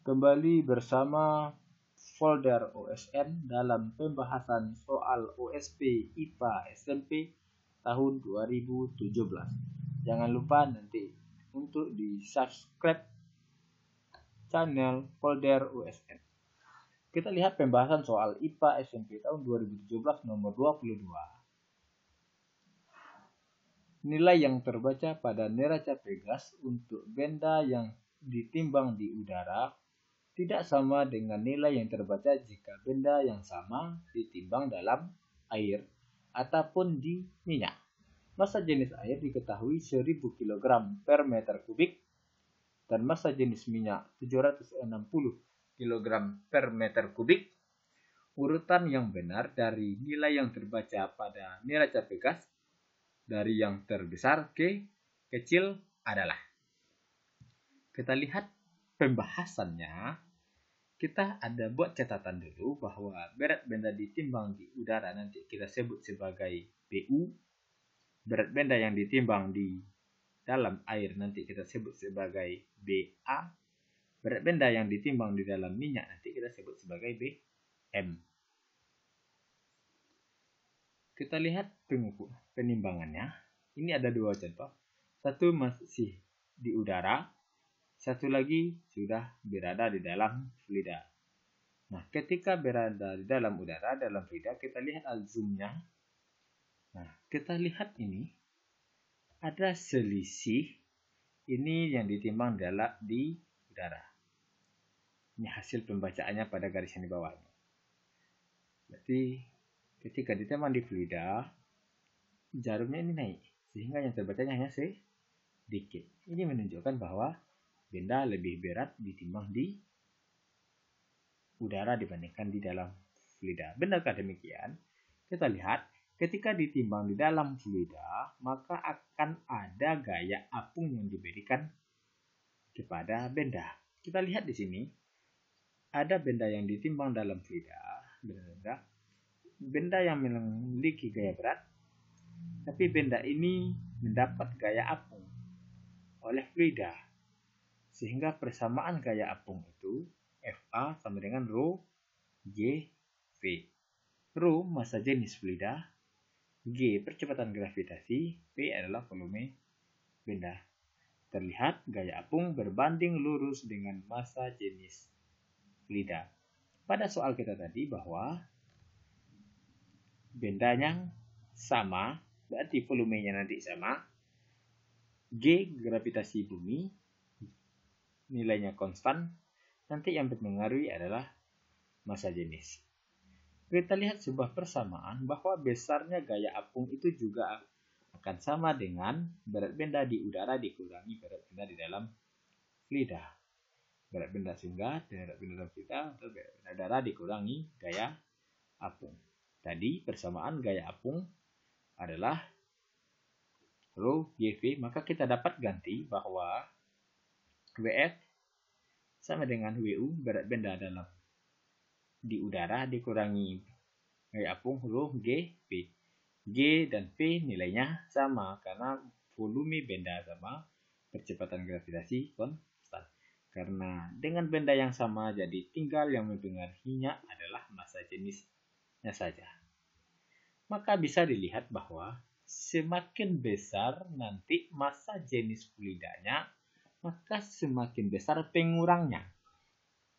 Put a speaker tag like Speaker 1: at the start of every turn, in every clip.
Speaker 1: kembali bersama folder OSN dalam pembahasan soal OSP IPA SMP tahun 2017. Jangan lupa nanti untuk di-subscribe channel folder OSN. Kita lihat pembahasan soal IPA SMP tahun 2017 nomor 22 nilai yang terbaca pada neraca Pegas untuk benda yang ditimbang di udara tidak sama dengan nilai yang terbaca jika benda yang sama ditimbang dalam air ataupun di minyak. Massa jenis air diketahui 1000 kg per meter kubik dan massa jenis minyak 760 kg per meter kubik. Urutan yang benar dari nilai yang terbaca pada neraca bekas dari yang terbesar ke kecil adalah kita lihat pembahasannya kita ada buat catatan dulu bahwa berat benda ditimbang di udara nanti kita sebut sebagai BU. Berat benda yang ditimbang di dalam air nanti kita sebut sebagai BA. Berat benda yang ditimbang di dalam minyak nanti kita sebut sebagai BM. Kita lihat pengukur penimbangannya. Ini ada dua contoh. Satu masih di udara, satu lagi sudah berada di dalam fluida. Nah, ketika berada di dalam udara, dalam fluida, kita lihat al-zoomnya. Nah, kita lihat ini. Ada selisih. Ini yang ditimbang dalam di udara. Ini hasil pembacaannya pada garis yang di bawah. Berarti ketika ditimbang di fluida, jarumnya ini naik. Sehingga yang terbacanya hanya sedikit. Ini menunjukkan bahwa benda lebih berat ditimbang di udara dibandingkan di dalam fluida. Benarkah demikian? Kita lihat, ketika ditimbang di dalam fluida, maka akan ada gaya apung yang diberikan kepada benda. Kita lihat di sini, ada benda yang ditimbang dalam fluida, benda, benda yang memiliki gaya berat, tapi benda ini mendapat gaya apung oleh fluida sehingga persamaan gaya apung itu FA sama dengan rho v Rho masa jenis fluida, G percepatan gravitasi, V adalah volume benda. Terlihat gaya apung berbanding lurus dengan masa jenis fluida. Pada soal kita tadi bahwa benda yang sama, berarti volumenya nanti sama, G gravitasi bumi, nilainya konstan, nanti yang mempengaruhi adalah masa jenis. Kita lihat sebuah persamaan bahwa besarnya gaya apung itu juga akan sama dengan berat benda di udara dikurangi berat benda di dalam lidah. Berat benda sehingga berat benda dalam fluida atau berat benda udara dikurangi gaya apung. Tadi persamaan gaya apung adalah rho YV, maka kita dapat ganti bahwa WF sama dengan WU berat benda dalam. Di udara dikurangi apung huruf G, P. G dan P nilainya sama karena volume benda sama, percepatan gravitasi konstan. Karena dengan benda yang sama, jadi tinggal yang mempengaruhinya adalah massa jenisnya saja. Maka bisa dilihat bahwa semakin besar nanti massa jenis fluidanya, maka semakin besar pengurangnya.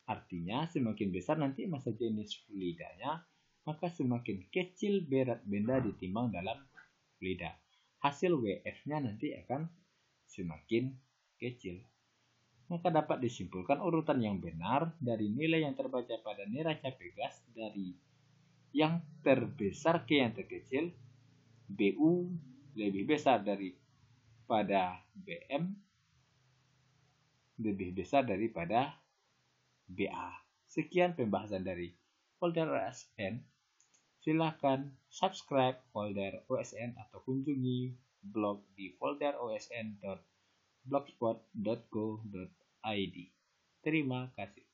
Speaker 1: Artinya, semakin besar nanti masa jenis fluidanya, maka semakin kecil berat benda ditimbang dalam fluida. Hasil WF-nya nanti akan semakin kecil. Maka dapat disimpulkan urutan yang benar dari nilai yang terbaca pada neraca pegas dari yang terbesar ke yang terkecil, BU lebih besar daripada BM lebih besar daripada BA. Sekian pembahasan dari folder OSN. Silahkan subscribe folder OSN atau kunjungi blog di folder OSN.blogspot.co.id. Terima kasih.